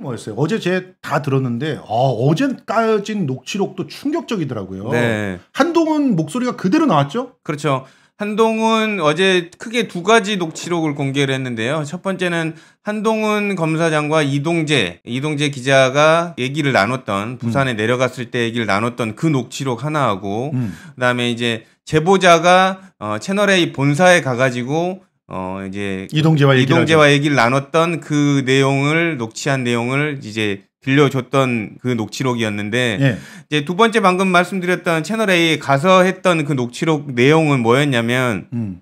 뭐였어요? 어제 제 다 들었는데 아, 어제 까진 녹취록도 충격적이더라고요. 네. 한동훈 목소리가 그대로 나왔죠? 그렇죠. 한동훈 어제 크게 두 가지 녹취록을 공개를 했는데요. 첫 번째는 한동훈 검사장과 이동재, 이동재 기자가 얘기를 나눴던 음. 부산에 음. 내려갔을 때 얘기를 나눴던 그 녹취록 하나하고 음. 그다음에 이제 제보자가 어, 채널A 본사에 가가지고 어 이제 이동재와 얘기를 이동재와 하죠. 얘기를 나눴던 그 내용을 녹취한 내용을 이제 빌려줬던 그 녹취록이었는데 예. 이제 두 번째 방금 말씀드렸던 채널 A 가서 했던 그 녹취록 내용은 뭐였냐면 음.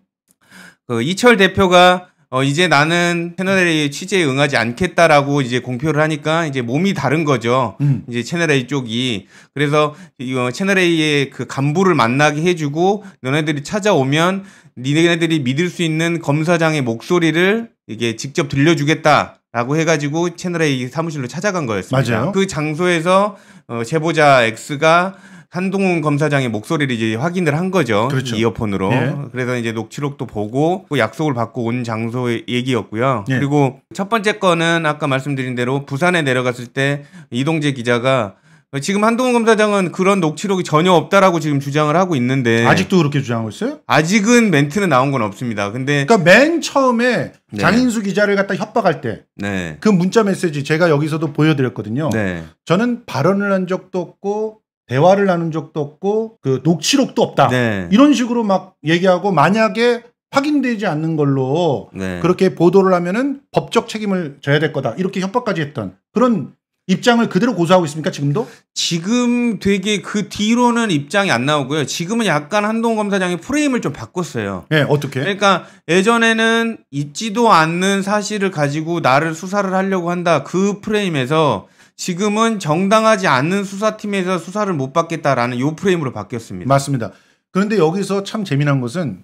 그 이철 대표가 어 이제 나는 채널A 취재에 응하지 않겠다라고 이제 공표를 하니까 이제 몸이 다른 거죠. 음. 이제 채널A 쪽이 그래서 이거 어, 채널A의 그 간부를 만나게 해주고 너네들이 찾아오면 니네들이 믿을 수 있는 검사장의 목소리를 이게 직접 들려주겠다. 라고 해가지고 채널A 사무실로 찾아간 거였습니다. 맞아요. 그 장소에서 어, 제보자 X가 한동훈 검사장의 목소리를 이제 확인을 한 거죠. 그렇죠. 이어폰으로. 예. 그래서 이제 녹취록도 보고 그 약속을 받고 온 장소의 얘기였고요. 예. 그리고 첫 번째 거는 아까 말씀드린 대로 부산에 내려갔을 때 이동재 기자가 지금 한동훈 검사장은 그런 녹취록이 전혀 없다라고 지금 주장을 하고 있는데 아직도 그렇게 주장하고 있어요? 아직은 멘트는 나온 건 없습니다. 근데 그러니까 맨 처음에 네. 장인수 기자를 갖다 협박할 때그 네. 그 문자 메시지 제가 여기서도 보여드렸거든요. 네. 저는 발언을 한 적도 없고 대화를 나눈 적도 없고 그 녹취록도 없다. 네. 이런 식으로 막 얘기하고 만약에 확인되지 않는 걸로 네. 그렇게 보도를 하면은 법적 책임을 져야 될 거다. 이렇게 협박까지 했던 그런 입장을 그대로 고수하고 있습니까 지금도? 지금 되게 그 뒤로는 입장이 안 나오고요. 지금은 약간 한동훈 검사장이 프레임을 좀 바꿨어요. 네, 어떻게? 그러니까 예전에는 있지도 않는 사실을 가지고 나를 수사를 하려고 한다 그 프레임에서 지금은 정당하지 않는 수사팀에서 수사를 못 받겠다라는 요 프레임으로 바뀌었습니다. 맞습니다. 그런데 여기서 참 재미난 것은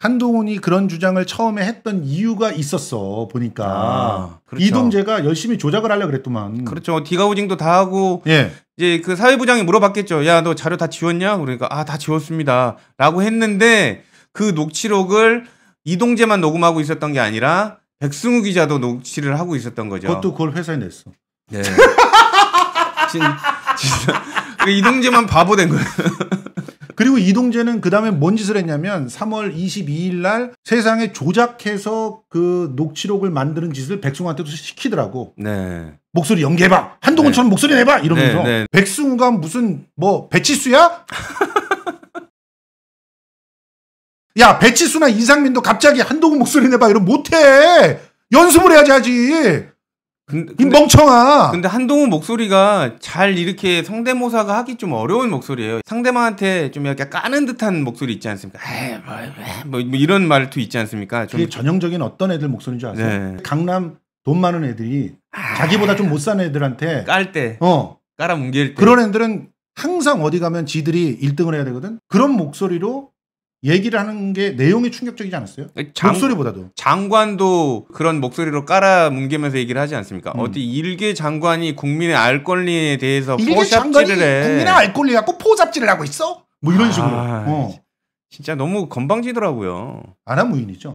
한동훈이 그런 주장을 처음에 했던 이유가 있었어 보니까 아, 그렇죠. 이동재가 열심히 조작을 하려 그랬더만 그렇죠 디가우징도 다 하고 예. 이제 그 사회부장이 물어봤겠죠 야너 자료 다 지웠냐 그러니까 아다 지웠습니다라고 했는데 그 녹취록을 이동재만 녹음하고 있었던 게 아니라 백승우 기자도 녹취를 하고 있었던 거죠 그것도 그걸 회사에 냈어 네. 진, 진짜. 이동재만 바보 된 거예요. 그리고 이동재는 그 다음에 뭔 짓을 했냐면 3월 22일 날 세상에 조작해서 그 녹취록을 만드는 짓을 백승우한테도 시키더라고. 네. 목소리 연기해봐. 한동훈처럼 네. 목소리 내봐. 이러면서 네, 네. 백승우가 무슨 뭐 배치수야? 야 배치수나 이상민도 갑자기 한동훈 목소리 내봐 이러면 못해. 연습을 해야지 하지. 근데, 근데, 이 멍청아. 근데 한동훈 목소리가 잘 이렇게 성대모사가 하기 좀 어려운 목소리예요. 상대방한테 좀 약간 까는 듯한 목소리 있지 않습니까? 뭐, 뭐, 뭐, 이런 말투 있지 않습니까? 좀. 그게 전형적인 어떤 애들 목소리인 줄 아세요? 네. 강남 돈 많은 애들이 아. 자기보다 좀 못 사는 애들한테 깔 때, 어, 깔아 뭉갤 때 그런 애들은 항상 어디 가면 지들이 1등을 해야 되거든. 그런 목소리로 얘기를 하는 게 내용이 충격적이지 않았어요? 장, 목소리보다도 장관도 그런 목소리로 깔아 뭉개면서 얘기를 하지 않습니까? 음. 어디 일개 장관이 국민의 알 권리에 대해서 포잡질을 해. 국민의 알 권리 갖고 포잡지를 하고 있어? 뭐 이런 아, 식으로. 어. 진짜 너무 건방지더라고요. 아나무인이죠.